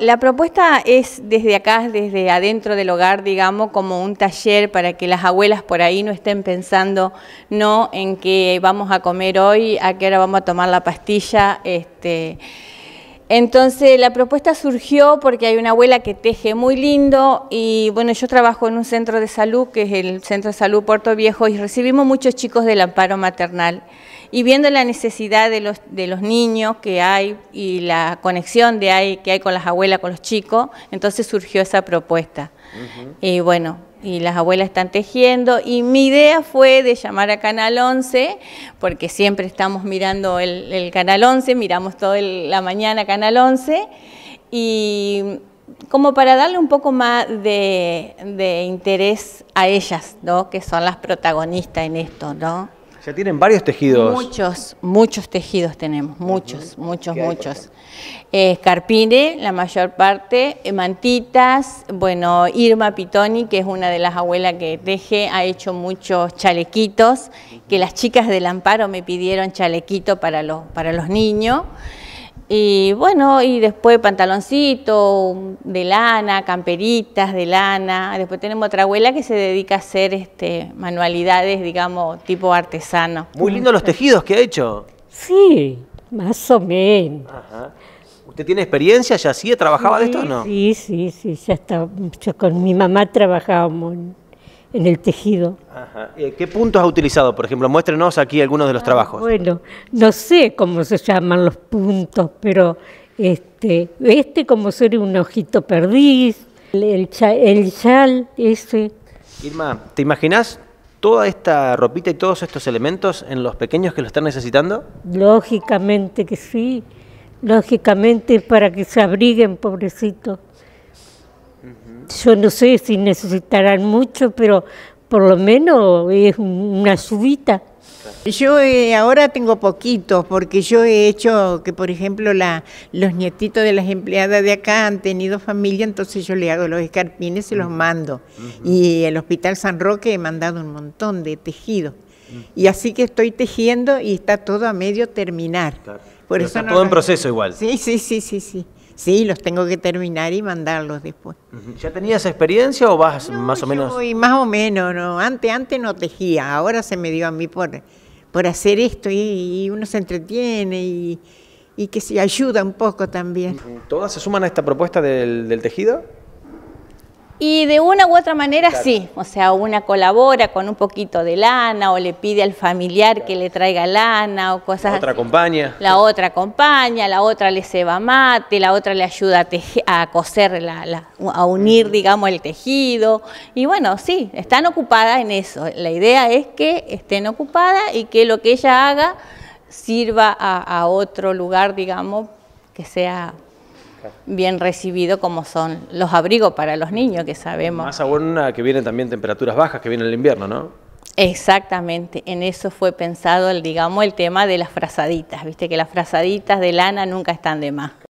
la propuesta es desde acá, desde adentro del hogar, digamos, como un taller para que las abuelas por ahí no estén pensando no en qué vamos a comer hoy, a qué hora vamos a tomar la pastilla, este entonces la propuesta surgió porque hay una abuela que teje muy lindo y bueno, yo trabajo en un centro de salud que es el Centro de Salud Puerto Viejo y recibimos muchos chicos del amparo maternal. Y viendo la necesidad de los, de los niños que hay y la conexión de hay, que hay con las abuelas, con los chicos, entonces surgió esa propuesta. Y bueno, y las abuelas están tejiendo y mi idea fue de llamar a Canal 11 porque siempre estamos mirando el, Canal 11, miramos toda la mañana Canal 11 y como para darle un poco más de, de interés a ellas, ¿no? que son las protagonistas en esto, ¿no? Ya tienen varios tejidos. Muchos, muchos tejidos tenemos, muchos, muchos, muchos. Eh, la mayor parte, eh, mantitas, bueno, Irma Pitoni, que es una de las abuelas que teje, ha hecho muchos chalequitos, que las chicas del Amparo me pidieron chalequito para los, para los niños. Y bueno, y después pantaloncito de lana, camperitas de lana. Después tenemos otra abuela que se dedica a hacer este, manualidades, digamos, tipo artesano. Muy lindos los tejidos que ha hecho. Sí, más o menos. ¿Usted tiene experiencia? ¿Ya hacía, trabajaba de esto o no? Sí, sí, sí, ya está. Yo con mi mamá trabajábamos en el tejido. Eh, ¿Qué puntos ha utilizado? Por ejemplo, muéstrenos aquí algunos de los ah, trabajos. Bueno, no sé cómo se llaman los puntos, pero este, este como ser un ojito perdiz, el, chal, ese. Irma, ¿te imaginas toda esta ropita y todos estos elementos en los pequeños que lo están necesitando? Lógicamente que sí, lógicamente para que se abriguen, pobrecito yo no sé si necesitarán mucho, pero por lo menos es una subita. Yo eh, ahora tengo poquitos porque yo he hecho que, por ejemplo, la, los nietitos de las empleadas de acá han tenido familia, entonces yo le hago los escarpines y los mando. Y el Hospital San Roque he mandado un montón de tejido. Y así que estoy tejiendo y está todo a medio terminar. Por eso está todo en proceso igual. Sí, sí, sí, sí, sí. Sí, los tengo que terminar y mandarlos después. ¿Ya tenías experiencia o vas más o menos? Yo, más o menos, no. Antes, antes no tejía, ahora se me dio a mí por, por hacer esto y, uno se entretiene y, que se ayuda un poco también. ¿Todas se suman a esta propuesta del tejido? Y de una u otra manera sí, o sea, una colabora con un poquito de lana o le pide al familiar que le traiga lana o cosas La otra acompaña. La otra acompaña, la otra le ceba mate, la otra le ayuda a, a coser, la, a unir, digamos, el tejido. Y bueno, sí, están ocupadas en eso. La idea es que estén ocupadas y que lo que ella haga sirva a otro lugar, digamos, que sea bien recibido como son los abrigos para los niños, que sabemos. Más aún ah, que vienen también temperaturas bajas, que viene el invierno, ¿no? Exactamente, en eso fue pensado, el, digamos, el tema de las frazaditas, viste que las frazaditas de lana nunca están de más.